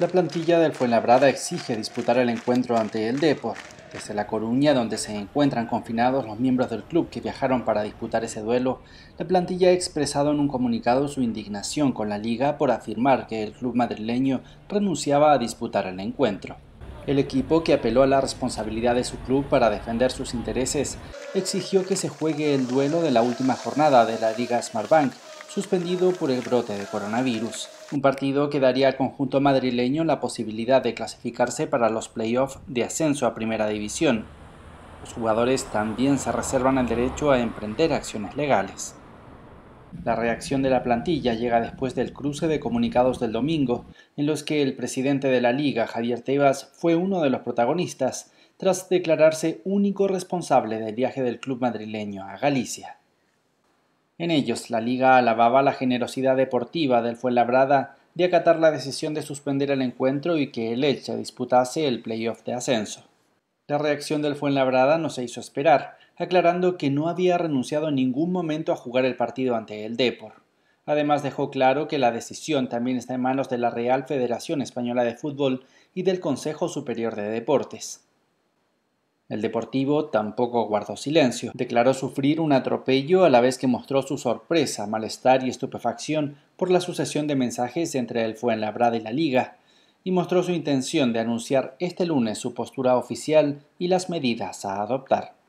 La plantilla del Fuenlabrada exige disputar el encuentro ante el Depor, desde La Coruña, donde se encuentran confinados los miembros del club que viajaron para disputar ese duelo, la plantilla ha expresado en un comunicado su indignación con la liga por afirmar que el club madrileño renunciaba a disputar el encuentro. El equipo, que apeló a la responsabilidad de su club para defender sus intereses, exigió que se juegue el duelo de la última jornada de la Liga Smartbank, suspendido por el brote de coronavirus un partido que daría al conjunto madrileño la posibilidad de clasificarse para los playoffs de ascenso a Primera División. Los jugadores también se reservan el derecho a emprender acciones legales. La reacción de la plantilla llega después del cruce de comunicados del domingo, en los que el presidente de la liga, Javier Tebas, fue uno de los protagonistas, tras declararse único responsable del viaje del club madrileño a Galicia. En ellos, la liga alababa la generosidad deportiva del Fuenlabrada de acatar la decisión de suspender el encuentro y que el Elche disputase el playoff de ascenso. La reacción del Fuenlabrada no se hizo esperar, aclarando que no había renunciado en ningún momento a jugar el partido ante el Depor. Además dejó claro que la decisión también está en manos de la Real Federación Española de Fútbol y del Consejo Superior de Deportes. El deportivo tampoco guardó silencio. Declaró sufrir un atropello a la vez que mostró su sorpresa, malestar y estupefacción por la sucesión de mensajes entre el Fuenlabrada y la Liga, y mostró su intención de anunciar este lunes su postura oficial y las medidas a adoptar.